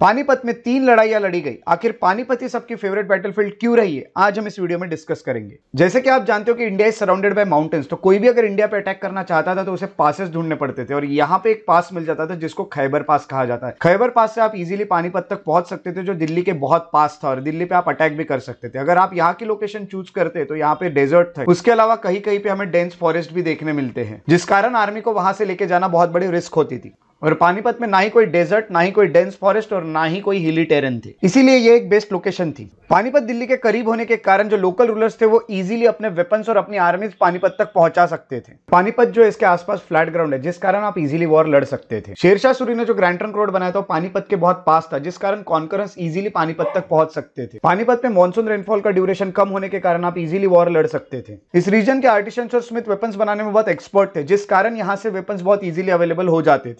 पानीपत में तीन लड़ाइयां लड़ी गई आखिर पानीपत ही सबकी फेवरेट बैटलफील्ड क्यों रही है आज हम इस वीडियो में डिस्कस करेंगे जैसे कि आप जानते हो कि India is surrounded by mountains तो कोई भी अगर इंडिया पे अटैक करना चाहता था तो उसे पासेस ढूंढने पड़ते थे और यहाँ पे एक पास मिल जाता था जिसको खैबर पास कहा जाता है खैबर पास से आप इजिली पानीपत तक पहुंच सकते थे जो दिल्ली के बहुत पास था और दिल्ली पे आप अटैक भी कर सकते थे अगर आप यहाँ की लोकेशन चूज करते तो यहाँ पे डेजर्ट था उसके अलावा कहीं कहीं पे हमें डेंस फॉरेस्ट भी देखने मिलते हैं जिस कारण आर्मी को वहां से लेके जाना बहुत बड़ी रिस्क होती थी और पानीपत में ना ही कोई डेजर्ट ना ही कोई डेंस फॉरेस्ट और ना ही कोई हिली टेरन थे इसीलिए ये एक बेस्ट लोकेशन थी पानीपत दिल्ली के करीब होने के कारण जो लोकल रूलर्स थे वो इजीली अपने वेपन्स और अपनी आर्मी पानीपत तक पहुंचा सकते थे पानीपत जो इसके आसपास फ्लैट ग्राउंड है जिस कारण आप इजीली वॉर लड़ सकते थे शेरशाह सूरी ने जो ग्रैंड ट्रंक रोड बनाया था पानीपत के बहुत पास था जिस कारण कॉन्करेंस इजिली पानीपत तक पहुंच सकते थे पानीपत में मानसून रेनफॉल का ड्यूरेशन कम होने के कारण आप इजिली वॉर लड़ सकते थे इस रीजन के आर्टिशन और स्मिथ वेपन्स बनाने में बहुत एक्सपर्ट थे जिस कारण यहाँ से वेपन्स बहुत इजिली अवेलेबल हो जाते थे